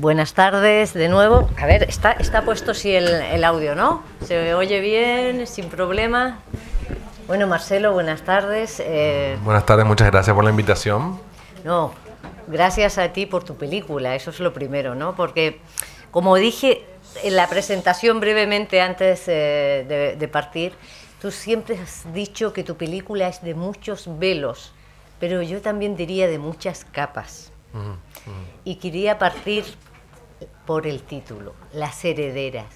Buenas tardes de nuevo. A ver, está, está puesto sí el, audio, ¿no? ¿Se oye bien, sin problema? Bueno, Marcelo, buenas tardes. Eh, buenas tardes, muchas gracias por la invitación. No, gracias a ti por tu película, eso es lo primero, ¿no? Porque, como dije en la presentación brevemente antes eh, de partir, tú siempre has dicho que tu película es de muchos velos, pero yo también diría de muchas capas. Y quería partir por el título, las herederas.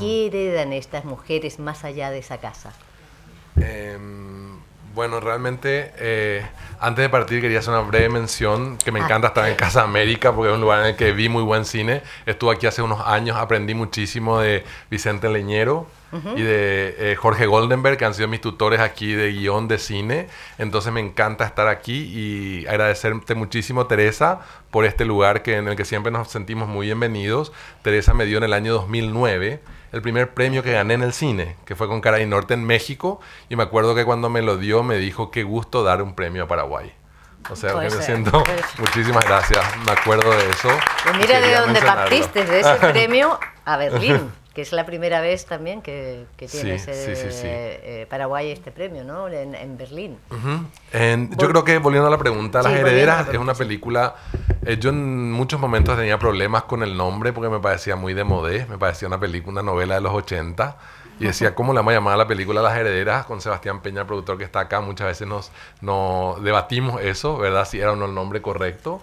¿Qué heredan estas mujeres más allá de esa casa? Em, bueno, realmente, eh, antes de partir quería hacer una breve mención, que me encanta estar en ah. Casa América, porque es un lugar en el que vi muy buen cine. Estuve aquí hace unos años, aprendí muchísimo de Vicente Leñero, y de eh, Jorge Goldenberg, que han sido mis tutores aquí de guión de cine. Entonces me encanta estar aquí y agradecerte muchísimo, Teresa, por este lugar que, en el que siempre nos sentimos muy bienvenidos. Teresa me dio en el año 2009 el primer premio que gané en el cine, que fue con Caray Norte en México. Y me acuerdo que cuando me lo dio me dijo, qué gusto dar un premio a Paraguay. O sea, que me siento. Muchísimas gracias. Me acuerdo de eso. Pues mira de dónde partiste, de ese premio a Berlín que es la primera vez también que, que tiene eh, eh, Paraguay este premio, ¿no? En, Berlín. yo creo que, volviendo a la pregunta, Las Herederas es una película... Eh, yo en muchos momentos tenía problemas con el nombre porque me parecía muy de modés, me parecía una película, una novela de los 80. Y decía, ¿cómo le vamos a llamar a la película Las Herederas? Con Sebastián Peña, productor que está acá, muchas veces nos, nos debatimos eso, ¿verdad? Si era o no el nombre correcto.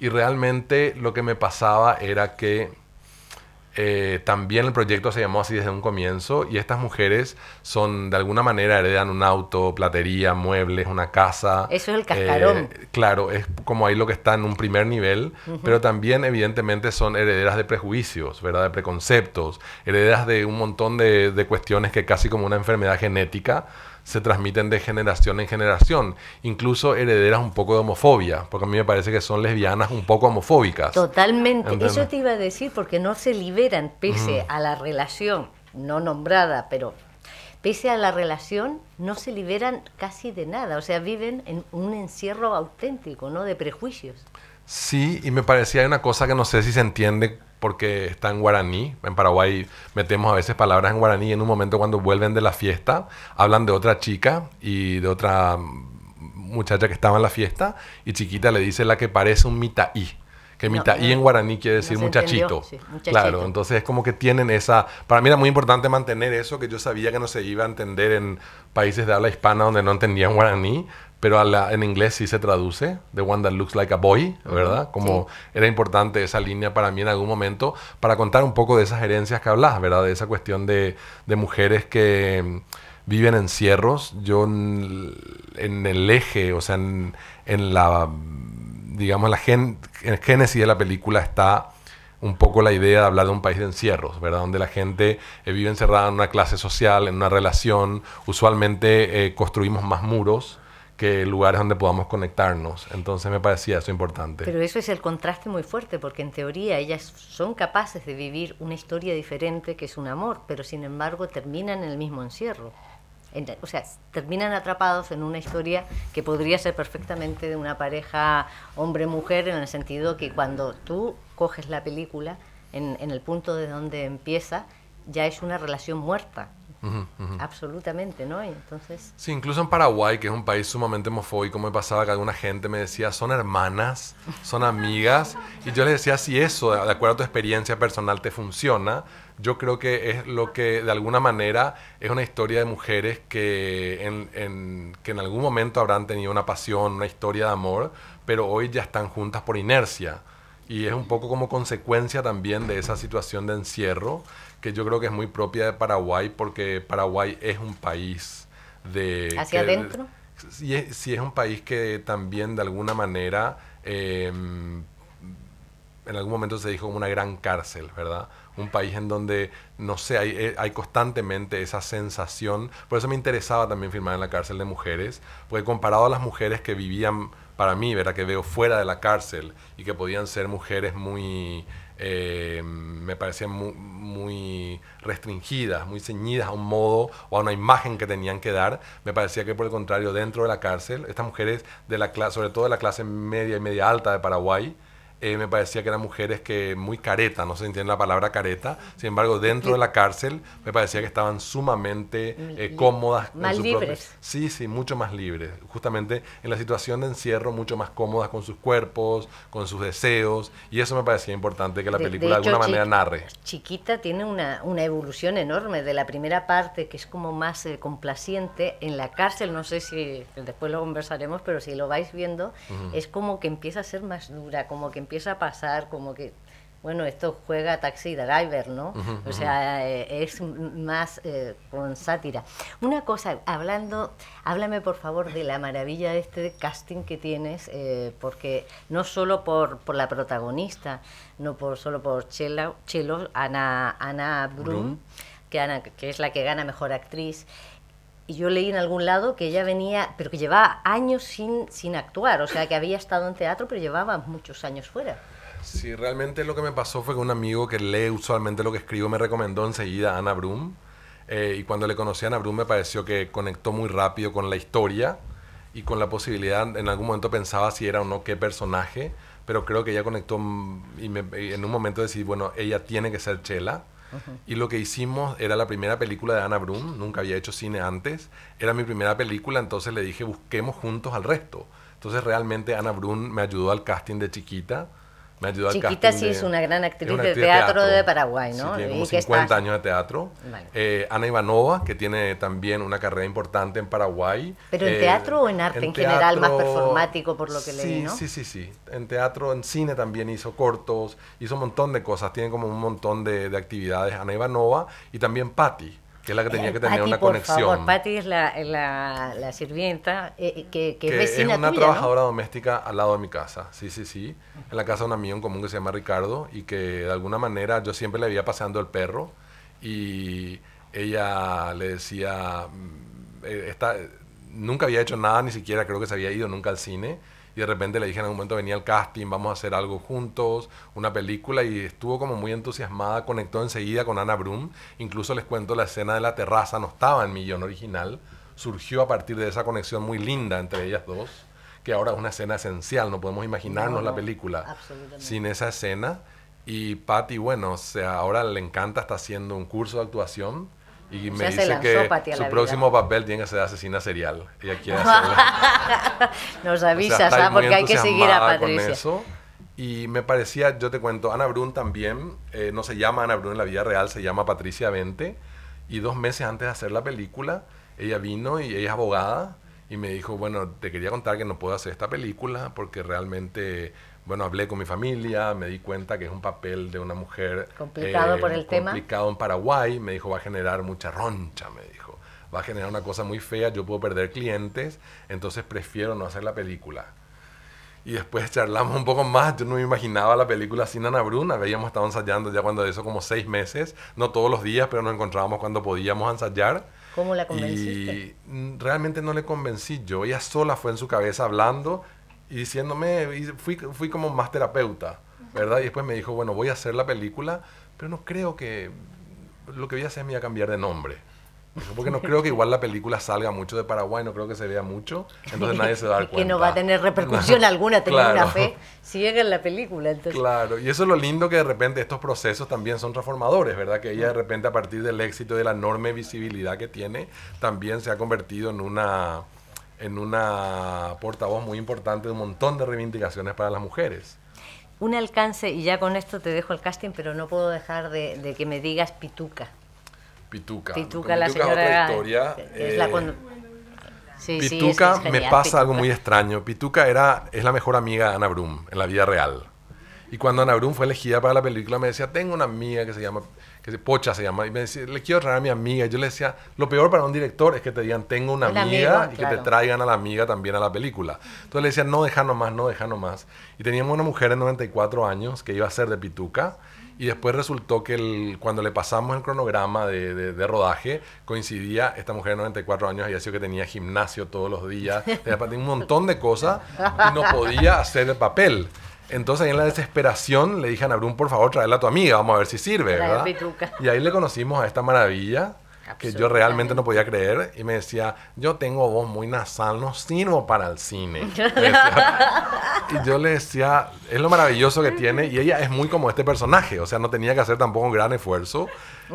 Y realmente lo que me pasaba era que eh, también el proyecto se llamó así desde un comienzo y estas mujeres son de alguna manera heredan un auto, platería, muebles, una casa. Eso es el eh, cascarón. claro, es como ahí lo que está en un primer nivel, pero también evidentemente son herederas de prejuicios, ¿verdad? De preconceptos, herederas de un montón de cuestiones que casi como una enfermedad genética se transmiten de generación en generación. Incluso herederas un poco de homofobia, porque a mí me parece que son lesbianas un poco homofóbicas. Totalmente, eso te iba a decir, porque no se liberan pese a la relación, no nombrada, pero pese a la relación, no se liberan casi de nada, o sea, viven en un encierro auténtico, ¿no? De prejuicios. Sí, y me parecía una cosa que no sé si se entiende porque está en guaraní. En Paraguay metemos a veces palabras en guaraní y en un momento cuando vuelven de la fiesta hablan de otra chica y de otra muchacha que estaba en la fiesta y chiquita le dice la que parece un mitaí que y en guaraní quiere decir muchachito. Claro, entonces es como que tienen esa... Para mí era muy importante mantener eso, que yo sabía que no se iba a entender en países de habla hispana donde no entendían guaraní, pero en inglés sí se traduce, The One That Looks Like a Boy, ¿verdad? Como era importante esa línea para mí en algún momento, para contar un poco de esas herencias que hablas, ¿verdad? De esa cuestión de, mujeres que mm, viven en cierros. Yo en, el eje, o sea, en la digamos, la génesis de la película está un poco la idea de hablar de un país de encierros, Donde la gente eh, vive encerrada en una clase social, en una relación. Usualmente eh, construimos más muros que lugares donde podamos conectarnos. Entonces me parecía eso importante. Pero eso es el contraste muy fuerte, porque en teoría ellas son capaces de vivir una historia diferente que es un amor, pero sin embargo terminan en el mismo encierro o sea, terminan atrapados en una historia que podría ser perfectamente de una pareja hombre-mujer en el sentido que cuando tú coges la película, en, en el punto de donde empieza, ya es una relación muerta. Absolutamente, ¿no? entonces... Sí, incluso en Paraguay, que es un país sumamente homofóbico, me pasaba que alguna gente me decía, son hermanas, son amigas, y yo les decía, si eso, de acuerdo a tu experiencia personal, te funciona, yo creo que es lo que de alguna manera es una historia de mujeres que en, que en algún momento habrán tenido una pasión, una historia de amor, pero hoy ya están juntas por inercia. Y es un poco como consecuencia también de esa situación de encierro que yo creo que es muy propia de Paraguay porque Paraguay es un país de... ¿Hacia adentro? Sí, si es, un país que también de alguna manera... Em, en algún momento se dijo como una gran cárcel, ¿verdad? Un país en donde, no sé, hay, eh, hay, constantemente esa sensación. Por eso me interesaba también firmar en la cárcel de mujeres, porque comparado a las mujeres que vivían, para mí, ¿verdad? Que veo fuera de la cárcel y que podían ser mujeres muy eh, me parecían muy, muy, restringidas, muy ceñidas a un modo o a una imagen que tenían que dar. Me parecía que por el contrario, dentro de la cárcel, estas mujeres, de la sobre todo de la clase media y media alta de Paraguay, eh, me parecía que eran mujeres que muy careta, no se entiende la palabra careta, sin embargo, dentro de la cárcel me parecía que estaban sumamente eh, cómodas. Más libres. Sí, sí, mucho más libres. Justamente en la situación de encierro, mucho más cómodas con sus cuerpos, con sus deseos, y eso me parecía importante que la película de, alguna manera narre. Chiquita tiene una, una, evolución enorme de la primera parte, que es como más eh, complaciente, en la cárcel, no sé si después lo conversaremos, pero si lo vais viendo, es como que empieza a ser más dura, como que empieza a pasar como que, bueno, esto juega Taxi Driver, ¿no? o sea, eh, es más eh, con sátira. Una cosa, hablando, háblame por favor de la maravilla de este casting que tienes, eh, porque no solo por, por, la protagonista, no por solo por chela Chelo Ana, Ana Brum, Que, que es la que gana mejor actriz, y yo leí en algún lado que ella venía, pero que llevaba años sin, sin actuar, o sea, que había estado en teatro, pero llevaba muchos años fuera. Sí, realmente lo que me pasó fue que un amigo que lee usualmente lo que escribo me recomendó enseguida a Ana Brum. Eh, y cuando le conocí a Ana Brum me pareció que conectó muy rápido con la historia y con la posibilidad, en algún momento pensaba si era o no qué personaje, pero creo que ella conectó mm, y, me, en un momento decidí, bueno, ella tiene que ser Chela y lo que hicimos era la primera película de Ana Brum, nunca había hecho cine antes, era mi primera película, entonces le dije, busquemos juntos al resto. Entonces realmente Ana Brum me ayudó al casting de chiquita me Chiquita sí es una gran actriz, de, teatro de, Paraguay, ¿no? tiene como 50 años de teatro. Eh, Ana Ivanova, que tiene también una carrera importante en Paraguay. ¿Pero en eh, teatro o en arte en, general, más performático por lo que sí, leí, ¿no? Sí, sí, sí. En teatro, en cine también hizo cortos, hizo un montón de cosas. Tiene como un montón de, de actividades Ana Ivanova y también Patti que es la que tenía que eh, tener una conexión. Favor, Patti es la, la, sirvienta que, eh, eh, que, que, es una trabajadora doméstica al lado de mi casa. Sí, sí, sí. En la casa de un amigo en común que se llama Ricardo y que de alguna manera yo siempre le veía paseando el perro y ella le decía, mm, nunca había hecho nada, ni siquiera creo que se había ido nunca al cine y de repente le dije en algún momento venía el casting, vamos a hacer algo juntos, una película y estuvo como muy entusiasmada, conectó enseguida con Ana Brum, incluso les cuento la escena de la terraza, no estaba en mi guión original, surgió a partir de esa conexión muy linda entre ellas dos, que ahora es una escena esencial, no podemos imaginarnos la película sin esa escena. Y Patty, bueno, o ahora le encanta, está haciendo un curso de actuación y me dice que su próximo papel tiene que ser asesina serial. Ella quiere Nos avisas, ¿ah? porque hay que seguir a Patricia. Y me parecía, yo te cuento, Ana Brun también, eh, no se llama Ana Brun en la vida real, se llama Patricia Vente. Y dos meses antes de hacer la película, ella vino y ella es abogada y me dijo, bueno, te quería contar que no puedo hacer esta película porque realmente bueno, hablé con mi familia, me di cuenta que es un papel de una mujer complicado eh, por el tema. Complicado en Paraguay, me dijo, va a generar mucha roncha, me dijo. Va a generar una cosa muy fea, yo puedo perder clientes, entonces prefiero no hacer la película. Y después charlamos un poco más, yo no me imaginaba la película sin Ana Bruna, habíamos estado ensayando ya cuando de eso como seis meses, no todos los días, pero nos encontrábamos cuando podíamos ensayar. ¿Cómo la convenciste? Y realmente no le convencí yo. Ella sola fue en su cabeza hablando y diciéndome, fui, fui como más terapeuta, ¿verdad? Y después me dijo, bueno, voy a hacer la película, pero no creo que lo que voy a hacer es a cambiar de nombre. Porque no creo que igual la película salga mucho de Paraguay, no creo que se vea mucho, entonces nadie se va a cuenta. que no va a tener repercusión alguna, tener claro. si llega en la película. Entonces. Claro, y eso es lo lindo que de repente estos procesos también son transformadores, ¿verdad? Que ella de repente a partir del éxito y de la enorme visibilidad que tiene, también se ha convertido en una en una portavoz muy importante de un montón de reivindicaciones para las mujeres. Un alcance, y ya con esto te dejo el casting, pero no puedo dejar de, que me digas Pituca. Pituca. Pituca, la señora. Otra historia, eh, Pituca me pasa algo muy extraño. Pituca era, es la mejor amiga de Ana Brum en la vida real. Y cuando Ana Brun fue elegida para la película, me decía, tengo una amiga que se llama, que se, Pocha se llama, y me decía, le quiero traer a mi amiga. Y yo le decía, lo peor para un director es que te digan, tengo una amiga y que te traigan a la amiga también a la película. Entonces le decía, no, deja nomás, no, deja nomás. Y teníamos una mujer de 94 años que iba a ser de Pituca. Y después resultó que cuando le pasamos el cronograma de, de, de, rodaje, coincidía, esta mujer de 94 años había sido que tenía gimnasio todos los días, tenía un montón de cosas y no podía hacer el papel. Entonces ahí en la desesperación le dije a Nabrún, por favor, tráela a tu amiga, vamos a ver si sirve, ¿verdad? Y ahí le conocimos a esta maravilla que yo realmente no podía creer y me decía, yo tengo voz muy nasal, no sirvo para el cine. y yo le decía, es lo maravilloso que tiene y ella es muy como este personaje, o sea, no tenía que hacer tampoco un gran esfuerzo.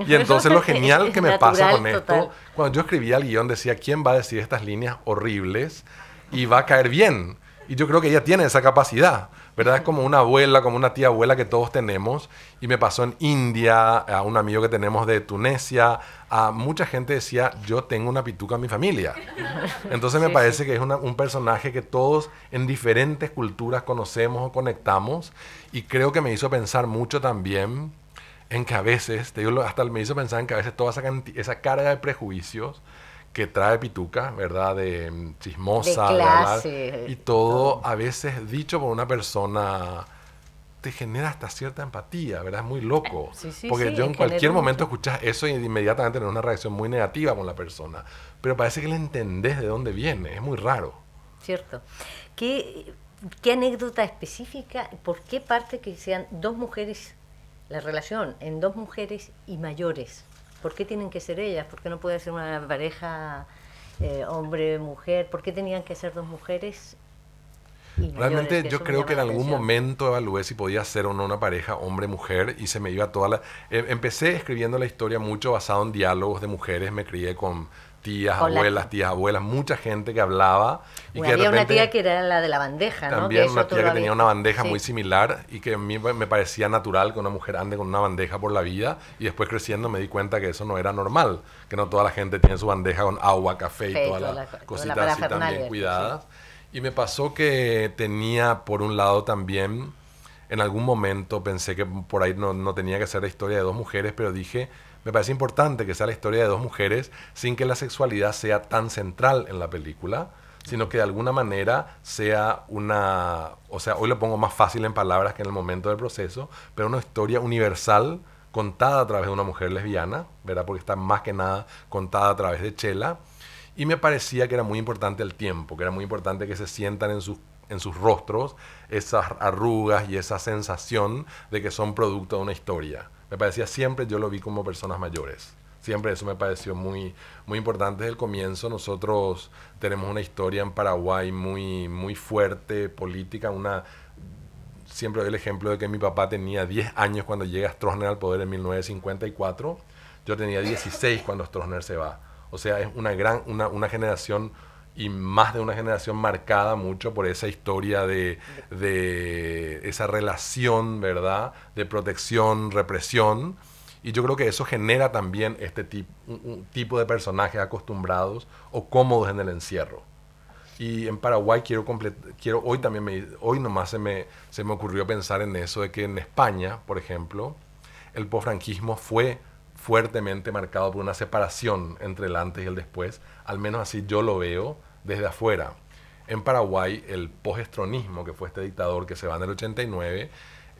Y entonces lo genial que me pasa con esto, cuando yo escribía el guión decía, ¿quién va a decir estas líneas horribles y va a caer bien? Y yo creo que ella tiene esa capacidad. Es como una abuela, como una tía abuela que todos tenemos. Y me pasó en India, a un amigo que tenemos de Tunecia, a mucha gente decía, yo tengo una pituca en mi familia. Entonces me parece que es un personaje que todos en diferentes culturas conocemos o conectamos. Y creo que me hizo pensar mucho también en que a veces, te digo, hasta me hizo pensar en que a veces toda esa, esa carga de prejuicios que trae pituca, ¿verdad? De mm, chismosa, ¿verdad? Y todo a veces dicho por una persona te genera hasta cierta empatía, ¿verdad? Es muy loco. Eh, porque yo en cualquier momento escuchas eso y inmediatamente tenés una reacción muy negativa con la persona. Pero parece que le entendés de dónde viene, es muy raro. Cierto. ¿Qué, qué anécdota específica, por qué parte que sean dos mujeres, la relación en dos mujeres y mayores? ¿Por qué tienen que ser ellas? ¿Por qué no puede ser una pareja eh, hombre-mujer? ¿Por qué tenían que ser dos mujeres? Realmente yo creo que en algún momento evalué si podía ser o no una pareja hombre-mujer y se me iba toda la... Eh, empecé escribiendo la historia mucho basado en diálogos de mujeres, me crié con tías, abuelas, tías, abuelas, mucha gente que hablaba. que había una tía que era la de la bandeja, ¿no? También una tía que tenía una bandeja muy similar y que a mí me parecía natural que una mujer ande con una bandeja por la vida y después creciendo me di cuenta que eso no era normal, que no toda la gente tiene su bandeja con agua, café y todas las cositas así también cuidadas. Y me pasó que tenía por un lado también, en algún momento pensé que por ahí no, no tenía que ser la historia de dos mujeres, pero dije me parece importante que sea la historia de dos mujeres sin que la sexualidad sea tan central en la película, sino que de alguna manera sea una, o sea, hoy lo pongo más fácil en palabras que en el momento del proceso, pero una historia universal contada a través de una mujer lesbiana, ¿verdad? Porque está más que nada contada a través de Chela. Y me parecía que era muy importante el tiempo, que era muy importante que se sientan en sus en sus rostros esas arrugas y esa sensación de que son producto de una historia. Me parecía siempre, yo lo vi como personas mayores. Siempre eso me pareció muy, muy importante desde el comienzo. Nosotros tenemos una historia en Paraguay muy, muy fuerte, política, una siempre doy el ejemplo de que mi papá tenía 10 años cuando llega Stroessner al poder en 1954. Yo tenía 16 cuando Stroessner se va. O sea, es una gran, una, una generación y más de una generación marcada mucho por esa historia de, esa relación, ¿verdad? De protección, represión. Y yo creo que eso genera también este tipo de personajes acostumbrados o cómodos en el encierro. Y en Paraguay quiero quiero hoy también me, hoy nomás se me se me ocurrió pensar en eso de que en España, por ejemplo, el posfranquismo fue fuertemente marcado por una separación entre el antes y el después, al menos así yo lo veo desde afuera. En Paraguay, el postestronismo que fue este dictador que se va en el 89,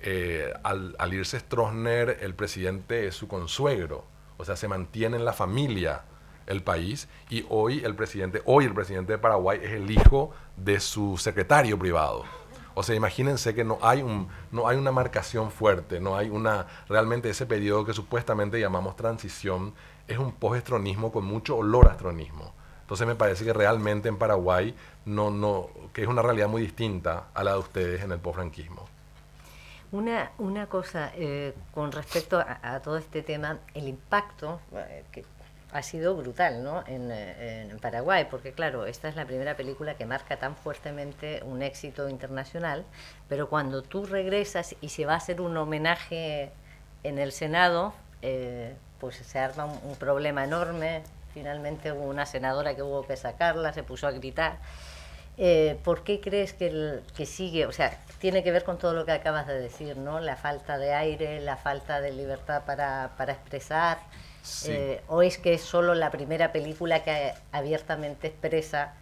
eh, al, irse Stroessner, el presidente es su consuegro, o sea, se mantiene en la familia el país y hoy el presidente, hoy el presidente de Paraguay es el hijo de su secretario privado. O sea, imagínense que no hay, un, no hay una marcación fuerte, no hay una, realmente ese periodo que supuestamente llamamos transición es un post-astronismo con mucho olor a astronismo. Entonces me parece que realmente en Paraguay no, no, que es una realidad muy distinta a la de ustedes en el post Una, una cosa eh, con respecto a, todo este tema, el impacto eh, ha sido brutal ¿no? Eh, en, Paraguay, porque claro, esta es la primera película que marca tan fuertemente un éxito internacional, pero cuando tú regresas y se va a hacer un homenaje en el Senado, eh, pues se arma un, problema enorme, finalmente hubo una senadora que hubo que sacarla, se puso a gritar. Eh, ¿Por qué crees que, que sigue? O sea, tiene que ver con todo lo que acabas de decir, ¿no? La falta de aire, la falta de libertad para, para expresar. Eh, o es que es solo la primera película que abiertamente expresa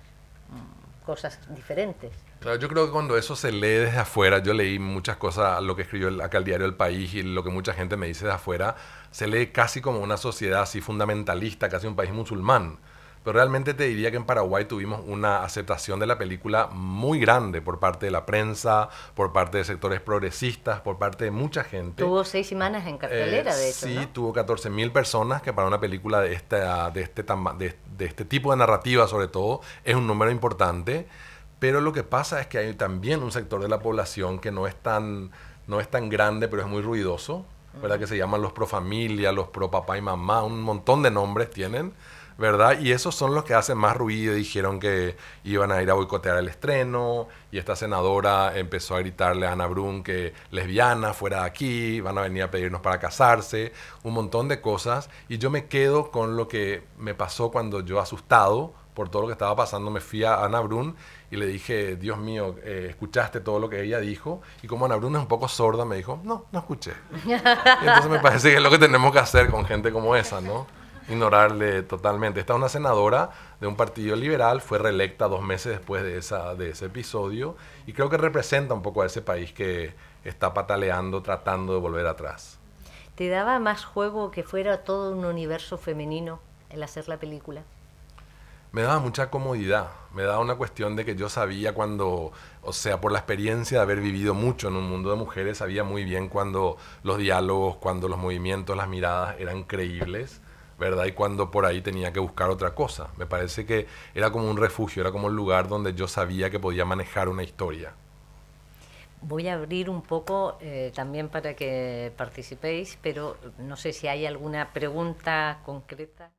mm, cosas diferentes. yo creo que cuando eso se lee desde afuera, yo leí muchas cosas, lo que escribió acá el diario El País y lo que mucha gente me dice de afuera, se lee casi como una sociedad así fundamentalista, casi un país musulmán pero realmente te diría que en Paraguay tuvimos una aceptación de la película muy grande por parte de la prensa, por parte de sectores progresistas, por parte de mucha gente. Tuvo seis semanas en cartelera, de hecho. Eh, sí, tuvo 14.000 personas, que para una película de, esta, de, este de, este tipo de narrativa, sobre todo, es un número importante. Pero lo que pasa es que hay también un sector de la población que no es tan, no es tan grande, pero es muy ruidoso, ¿verdad? Que se llaman los pro familia, los pro papá y mamá, un montón de nombres tienen ¿verdad? Y esos son los que hacen más ruido. Dijeron que iban a ir a boicotear el estreno y esta senadora empezó a gritarle a Ana Brun que lesbiana, fuera de aquí, van a venir a pedirnos para casarse, un montón de cosas. Y yo me quedo con lo que me pasó cuando yo asustado por todo lo que estaba pasando, me fui a Ana Brun y le dije, Dios mío, eh, escuchaste todo lo que ella dijo. Y como Ana Brun es un poco sorda, me dijo, no, no escuché. entonces me parece que es lo que tenemos que hacer con gente como esa, ¿no? ignorarle totalmente. Esta es una senadora de un partido liberal, fue reelecta dos meses después de, esa, de ese episodio y creo que representa un poco a ese país que está pataleando, tratando de volver atrás. ¿Te daba más juego que fuera todo un universo femenino el hacer la película? me daba mucha comodidad, me daba una cuestión de que yo sabía cuando, o sea, por la experiencia de haber vivido mucho en un mundo de mujeres, sabía muy bien cuando los diálogos, cuando los movimientos, las miradas eran creíbles ¿verdad? Y cuando por ahí tenía que buscar otra cosa. Me parece que era como un refugio, era como un lugar donde yo sabía que podía manejar una historia. Voy a abrir un poco eh, también para que participéis, pero no sé si hay alguna pregunta concreta.